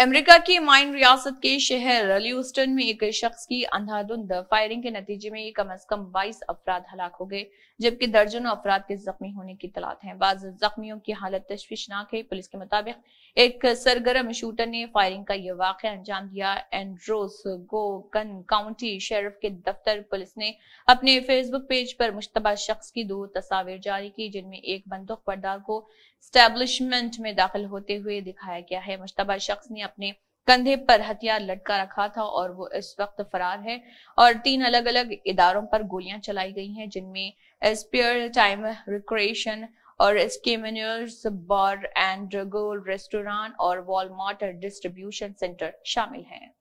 America की mine रियासत के शहर ल्यूस्टन में एक शख्स की अंधाधुंध फायरिंग के नतीजे में कम अज कम बाईस अफराद हलाक हो गए जबकि दर्जनों अफराद के जख्मी होने की तलात है बाज जख्मियों की हालत तश्वीशनाक है पुलिस के मुताबिक एक सरगर्म शूटर ने फायरिंग का यह वाक अंजाम दिया एंड्रोस गोकन काउंटी शेरफ के दफ्तर पुलिस ने अपने फेसबुक पेज पर मुश्तबा शख्स की दो तस्वीर जारी की जिनमें एक बंदूक पर्दार को स्टैब्लिशमेंट में दाखिल होते हुए दिखाया गया है मुश्तबा शख्स ने अपने कंधे पर हथियार लटका रखा था और वो इस वक्त फरार है और तीन अलग अलग इदारों पर गोलियां चलाई गई हैं जिनमें स्पेयर टाइम रिक्रिएशन और स्केमेनर्स बार एंड गोल रेस्टोरेंट और वॉलमार्ट डिस्ट्रीब्यूशन सेंटर शामिल हैं